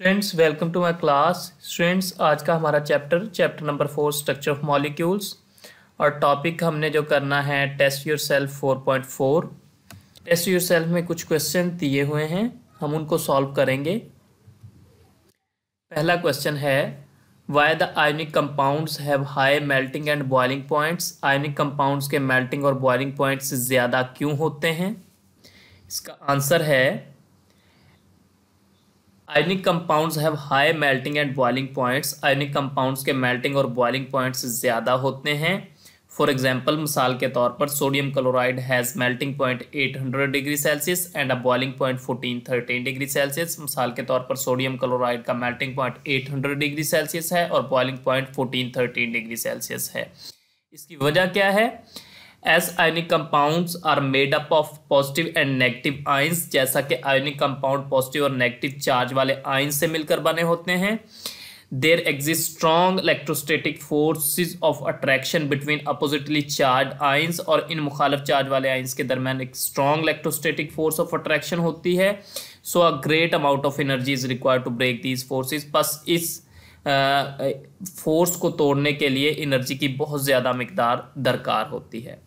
students welcome to my class students आज का हमारा chapter chapter number four structure of molecules और topic हमने जो करना है test yourself four point four test yourself में कुछ क्वेश्चन दिए हुए हैं हम उनको सॉल्व करेंगे पहला क्वेश्चन है why the ionic compounds have high melting and boiling points ionic compounds के मेल्टिंग और बॉइलिंग पॉइंट्स ज़्यादा क्यों होते हैं इसका आंसर है ionic compounds have high melting and boiling points ionic compounds के मेल्टिंग और बॉइलिंग पॉइंट्स ज़्यादा होते हैं फॉर एग्जांपल मिसाल के तौर पर sodium chloride has melting point 800 degree Celsius and a boiling point 1413 degree Celsius मिसाल के तौर पर सोडियम क्लोराइड का मेल्टिंग पॉइंट 800 डिग्री सेल्सियस है और बॉइलिंग पॉइंट 1413 डिग्री सेल्सियस है इसकी वजह क्या है as ionic compounds are made up of positive and negative ions जैसा कि आयनिक कंपाउंड पॉजिटिव और नेगेटिव चार्ज वाले आइंस से मिलकर बने होते हैं there exist strong electrostatic forces of attraction between oppositely charge ions और इन मुखालफ चार्ज वाले आइंस के दरमियान एक strong electrostatic force of attraction होती है so a great amount of energy is require to break these forces बस इस फोर्स को तोड़ने के लिए एनर्जी की बहुत ज़्यादा मकदार दरकार होती है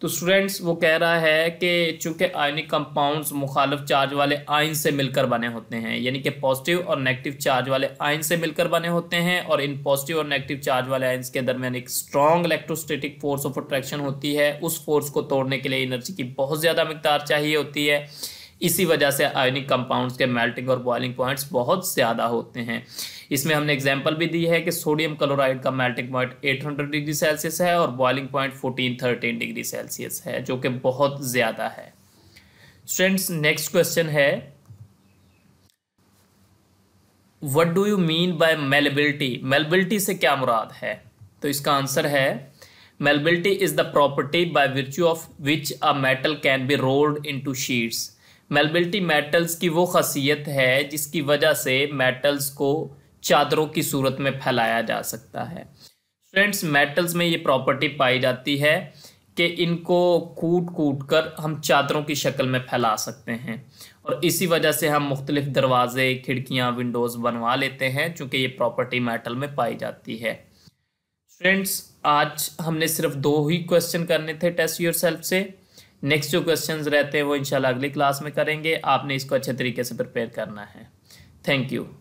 तो स्टूडेंट्स वो कह रहा है कि चूंकि आयनिक कंपाउंड्स मुखालफ चार्ज वाले आयन से मिलकर बने होते हैं यानी कि पॉजिटिव और नेगेटिव चार्ज वाले आयन से मिलकर बने होते हैं और इन पॉजिटिव और नेगेटिव चार्ज वाले आयन्स के दरमियान एक strong electrostatic force of attraction होती है उस फोर्स को तोड़ने के लिए एनर्जी की बहुत ज़्यादा मकदार चाहिए होती है इसी वजह से आयनिक कंपाउंड्स के मेल्टिंग और बॉइलिंग पॉइंट्स बहुत ज़्यादा होते हैं इसमें हमने एग्जाम्पल भी दी है कि सोडियम क्लोराइड का मेल्टिंग पॉइंट 800 डिग्री सेल्सियस है और बॉइलिंग पॉइंट 1413 डिग्री सेल्सियस है जो कि बहुत ज़्यादा है स्टूडेंट्स नेक्स्ट क्वेश्चन है what do you mean by malleability malleability से क्या मुराद है तो इसका आंसर है malleability is the property by virtue of which a metal can be rolled into sheets malleability metals की वो खासियत है जिसकी वजह से मेटल्स को चादरों की सूरत में फैलाया जा सकता है फ्रेंड्स मेटल्स में ये प्रॉपर्टी पाई जाती है कि इनको कूट कूट कर हम चादरों की शक्ल में फैला सकते हैं और इसी वजह से हम मुख्तलिफ दरवाज़े खिड़कियाँ विंडोज़ बनवा लेते हैं चूँकि ये प्रॉपर्टी मेटल में पाई जाती है फ्रेंड्स आज हमने सिर्फ दो ही क्वेश्चन करने थे टेस्ट योर सेल्फ से नेक्स्ट जो क्वेश्चंस रहते हैं वो इंशाल्लाह अगली क्लास में करेंगे आपने इसको अच्छे तरीके से प्रिपेयर करना है थैंक यू